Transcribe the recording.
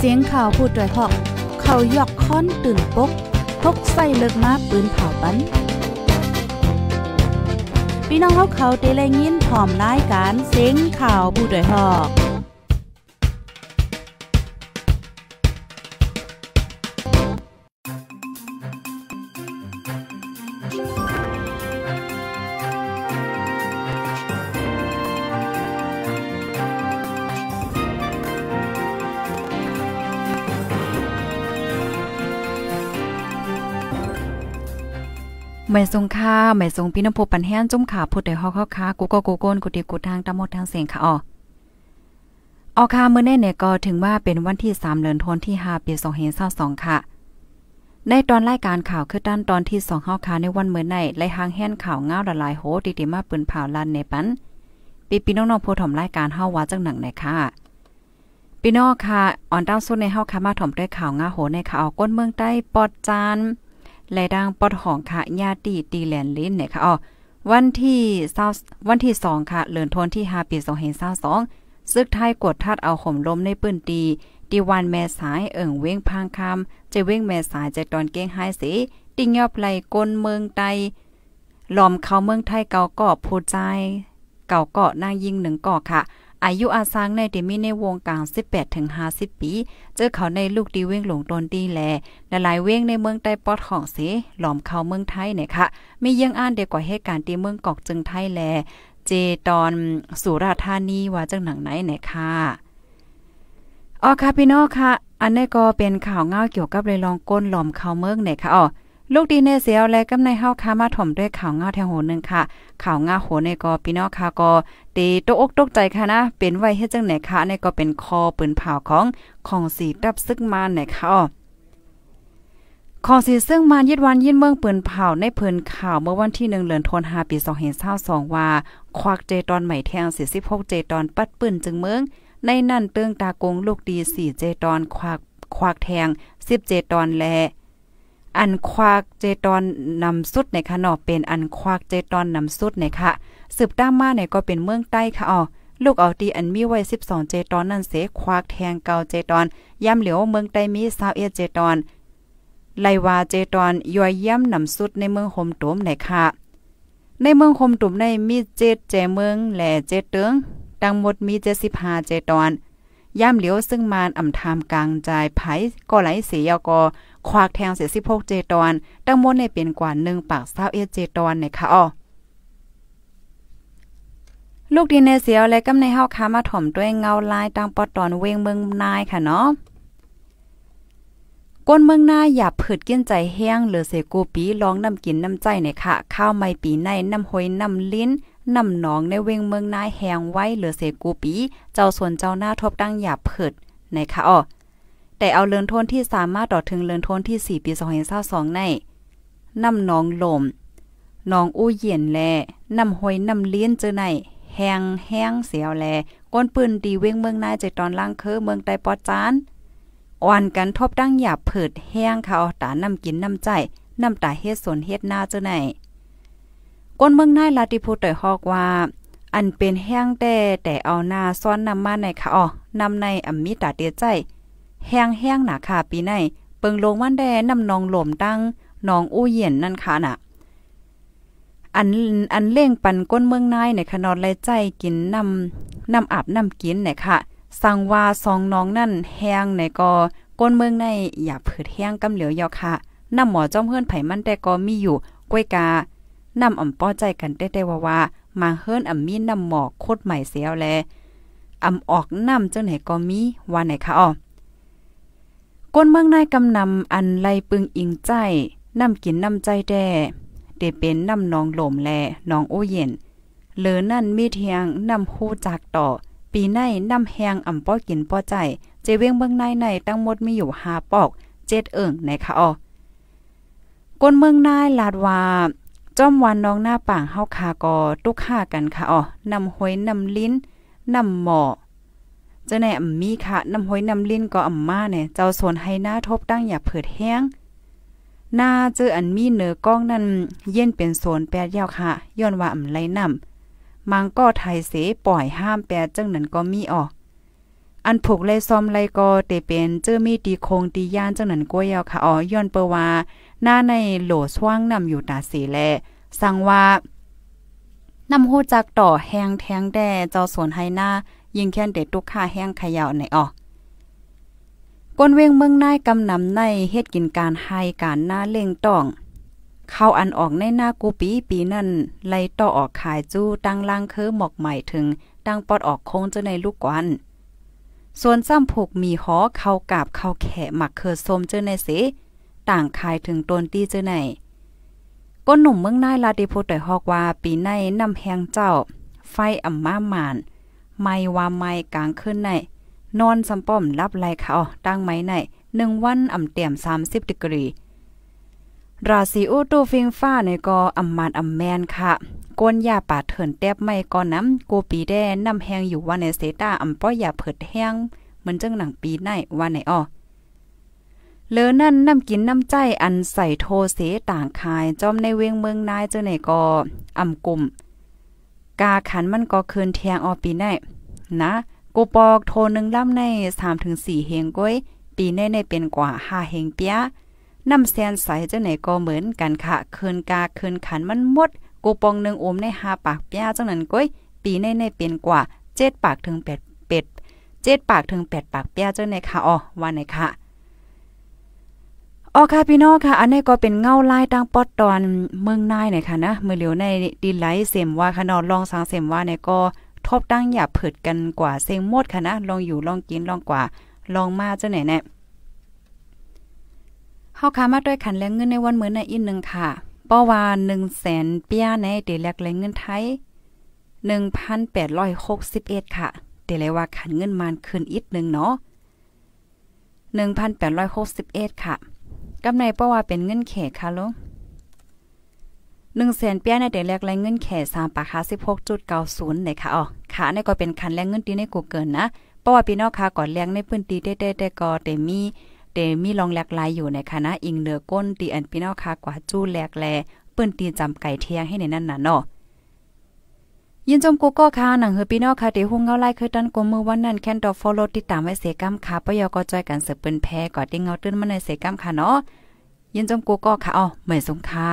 เสียงข่าวพูดด้วยหอก เขายกค้อนตื่นปกพกใส่เลิกมาปืนเผาปันพี่น้องเขาเขาเตะแรงยินผอมรายการเสียงข่าวผู้ด้วยหอกหม่ทรงค่าหม่ทรงพี่น้ำพปันแห้งจุ่มขาพูดแต่ฮอกเข้าค้ากูก็กูโกน กูดีกูทางตะหมดทางเสียงค่ะอ๋อออกค่ะมื่อแน่เนี่ยก็ถึงว่าเป็นวันที่3เดือนธันวาคมที่5ปี2522ค่ะ ในตอนรายการข่าวคือด้านตอนที่2เฮาค้าในวันเมื่อในไล่หางแห่นข่าวง้าวละลายโหติติมาปืนเผาลันในปัน ปีนพี่น้องๆผู้ถมรายการเฮาว่าจังหนังในค่ะพี่น้องค่ะอ่อนดาวสุดในเฮาค้ามาถมด้วยข่าวง้าโหในข่าวก้นเมืองใต้ปอดจานแลดังปอดของค่ะญาติตีแลนลิ้นเนี่ยค่ะอ๋อวันที่20วันที่2ค่ะเลือนทนที่ 5ปี2522ซึกไทยกดทัดเอาข่มล้มในปื้นตีตีวันแม่สายเอิ่งเว้งพางคำจะเว้งแม่สายจะตอนเก้งหายสิติงยอบไหลก้นเมืองไตล้อมเข้าเมืองไทยเก่าก็ผู้ใจ เก่าเกาะนางยิงหนึ่งก่อค่ะอายุอาซัง ในที่มีในวงกลาง18ถึง50ปี เจอ เขาในลูกดีเว้งหลงตนดีแลหลายเว้งในเมืองใต้ ปอดของเสหลอมเข้าเมืองไทยเนี่ยค่ะมียังอ่านเดียวกว่าเหตุการณ์ที่เมืองกอกจึงไทยแล เจตอนสุราธานีว่าจังหนังไหนเนี่ยค่ะ อ๋อค่ะพี่น้องค่ะ อันนี้ก็เป็นข่าวเงาเกี่ยวกับเลยลองก้นหลอมเข้าเมืองหนค่ะอ๋อลูกดีเนเสียวและกำในเฮาค้ามาถ่อมด้วยข่าวงงาแทวโหนึงค่ะข่าวงงาโหในกอพี่น้องค่ะก็ตีตกอกตกใจค่ะนะเป็นไว้เฮ็ดจังไหนคะในก็เป็นคอปืนเผาของของสีดับซึกมาไหนค่ะขอสีซึ่งมายิดวันยินเมืองปืนเผาในเพิ่นข่าวเมื่อวันที่ 1เดือนธันวาคมปี2522ว่า ควักเจตอนใหม่แทง46เจตอนปัดปืนจึงเมือง ในนั่นเตืองตากงลูกดี4เจตอนควักควักแทง10เจตอนและอันควักเจตอนนำสุดในคะเนาะเป็นอันควักเจตอนนำสุดในคะสืบตามมาในก็เป็นเมืองใต้ค่ะอ๋อลูกเอาตีอันมีไว้12เจตอนนั่นเสควักแทงเก่าเจตอนย่ำเหลียวเมืองใต้มี21เจตอน ไลวาเจตอนย่อยย่ำนำสุดในเมืองโฮมตุมในค่ะในเมืองโฮมตุมในมีเจตแจเมือง และเจเติงทั้งหมดมี75เจตอนย่ำเหลียวซึ่งมาน อ่ำทามกลางใจไผก็ไหลเสียกอควักแทงเสียสิพกเจตอน ตั้งมดในเป็นกว่าหนึ่งปากเศร้าเอเจตอนในคะอ้อลูกดีในเสียวและกำในเฮาค้ามาถ่อมด้วยเงาลายตังปอตอนเวงเมืองนาย ค่ะเนาะก้นเมืองหน้าอย่าผืดกินใจแห้งเหลือเสกูปีร้องน้ำกินน้ำใจในค่ะข้าวไม่ปีในน้ำหอยน้ำลิ้นนำาหนองในเวงเมืองนายแหงไว้เหลือเสกูปี เจ้าส่วนเจ้าหน้าทบตั้งหยาบเผิดในคะออแต่เอาเลือนโทนที่สามารถต่อถึงเลือนโทนที่ 4ปี2022ใน น้ำหนองลมหนองอู้เย็นแลน้ำหอยน้ำเลี้ยนเจอในแหงแหงเสียวแล ก้นปืนดีเวงเมืองนายใจตอนล่างคือเมืองใต้ปอจานอ่อนกันทบดั้งหยาบเผิด แห้งเขาตาน้ำกินน้ำใจนำาตาเฮ็ดสนเฮ็ดหน้าเจ้าไหนก้นเมืองนายลาติโพเตยฮอกว่า อันเป็นแห้งแต่ แต่เอาหน้าซ้อนนำมาในค่ะอ๋อนำในอัมมิตาเตียใจ แห้งแห้งหนาค่ะปีในเปิงลงวันแดนำนองหล่มตั้งนองอู้เย็นนั่นค่ะน่ะอันอันเล่งปันก้นเมืองนายในขนอนไลใจ กินนำนำอาบนำกินเนค่ะ สั่งว่าสองน้องนั่น แห้งในก็ก้นเมืองในอย่าเผิดแห้งกำเหลียวยอค่ะน้ำหมอจ้อมเฮือนไผมันแต่ก็มีอยู่กล้วยกานำอ่ำป้อใจกันได้ไตว่าว่า มาเฮิรนอ่ำมีนำหมอกโคตรใหม่เสียวแลอ่ำออกนำจังไหนก็มีว่าไหนคะอ๋อก้นเมืองนายกำนำอันไลปึงอิงใจนำกินนำใจแด่เดเป็นนำนองหล่มแลนองโอเย็นเหลือนั่นมีเทียงนำฮู้จากต่อ ปีในนำแหงอ่ำป้อกินป้อใจเจเวงเมืองในในตั้งหมดมีอยู่หาปอกเจ็ดเอิ่งในคะอ๋อก้นเมืองนายลาดว่าจ้อมวันน้องหน้าป่างเฮาคาก็ตุกฆ่ากันค่ะอ๋อนำห้อยนำลิ้นนำหมอจะแหนมมีค่ะนำห้อยนำลิ้นก็อ่ำมาเนี่ยเจ้าสนให้หน้าทบตั้งอย่าเผิดแห้ง หน้าเจออันมีเนื้อกล้องนั่นเย็นเป็นโซนแปดยาวค่ะย้อนว่าอ่ํไรนำมังก็ไทยเสปล่อยห้ามแปดจังนั้นก็มีอ๋ออันผูกเลยซอมไลก็เตเป็นเจอมีดีคงตีย่านจังนั้นก้วยเอาค่ะอ๋อย้อนเปว่าหน้าในโหลสว่างนำอยู่ตาสีแลสั่งว่า นำโหจักต่อแหงแทงแด่เจ้าสวนไห้หน้า ยิงแค่นเด็ดตุกข่าแห้งขยาวในอ๋อก้นเวงเมืองนายกำนำในเฮ็ดกินการให้การหน้าเล่งต้อง เข้าอันออกในหน้ากูปีปีนั่นไล่ต่อออกขายจู้ตั้งล่างคือหมอกใหม่ถึงตั้งปอดออกโค้งเจ้าในลูกกวนส่วนซ้ำผูกมีหอเข้ากาบเข้าแขะหมักเคิดสมเจอในสิ ต่างคายถึงตนตี้เจอไหนก้นหนุ่มเมืองนายลาดิโพต่อยฮอกว่าปีในนำแหงเจ้า ไฟอ่ำมาหมาน ไม่ว่าไม่กลางขึ้นในนอนสำป้อมรับไหลเขาตั้งไม้ในหนึ่งวันอ่ำเตี่ยม30ดีกรีราศีอูตูฟิงฟ้าในกออำมานอำแมนค่ะก้นยาป่าเถินแตบไม่ก่อนน้ำกูปีแดนน้ำแหงอยู่ว่าในเซตาอำป้อยาเผิดแห้งเหมือนจังหนังปีไนว่าในอ้อเลอนั่นน้ำกินน้ำใจอันใส่โทเสต่างคายจอมในเวียงเมืองนายเจ้าไหนก็อ่ำกลุ่ม กาขันมันก็คืนเทียงออปีไหนนะกูปอกโทหนึ่งล่ำในสามถึงสี่เฮงก้อยปีในในเป็นกว่าห้าเฮงเปียน้ำแสนใสจะไหนก็เหมือนกันค่ะเคืนกาเคืนขันมันหมด กูปองหนึ่งอมในหาปากป้เจังนั้นก้อยปีในในเปลี่ยนกว่าเจ็ดปากถึงแปดเป็ดเจ็ดปากถึงแปดปากป้เจังไหนค่ะอ๋อว่าไหนค่ะอ๋อค่ะพี่น้องค่ะ อันนี้ก็เป็นเงาลายตังปอดตอนเมืองนายหน่อยค่ะนะเมื่อเหลียวในดินไหลเสมว่าค่ะนอนลองสังเสมว่าเนี่ยก็ทบตั้งอย่าเผิดกันกว่าเซ็งหมดค่ะนะลองอยู่ลองกินลองกว่าลองมาเจ้าไหนเนี่ยเฮาคามาด้วยขันแลงเงินในวันเหมือนในอินหนึ่งค่ะป้อวานหนึ่งแสนเปียในเดลักแลงเงินไทยหนึ่งพันแปดร้อยหกสิบเอ็ดค่ะ เดลว่าขันเงินมานขึ้นอีกหนึ่งเนาะหนึ่งพันแปดร้อยหกสิบเอ็ดค่ะกาในป้อวาเป็นเงินแขกค่ะลงหนึ่งแสนเปียในเดลักแลงเงินแขกสามปากคาสิบหกจุดเก้าศูนย์เลยค่ะอ๋อขาในก็เป็นขันแลงเงินทีในกูเกินนะป้อวาพี่น้องค่ะก่อนแลงในพื้นที่ได้ได้ได้ก็เตมีตมีลองแหลกลายอยู่ในคณะ อิงเนื้อก้นตีอันพี่น้องค่ะกว่าจู้แหลกแลเปิ้นตีจำไก่เทียงให้ในนั้นน่ะเนาะยินจมกูก็ค่ะ หนังเฮอพี่น้องค่ะดี๋ยวหุงเงาไล่เคยตันกลมมือวันนั้น แคนดอฟอลโลติดตามไว้เสกัมค่ะปยก็จอยกันเสือเปิ้นแพ้ก่อติเงาตื้นมาในเสกัมค่ะเนาะยินจมกูก็ค่ะอ๋อเหมือนสงค่ะ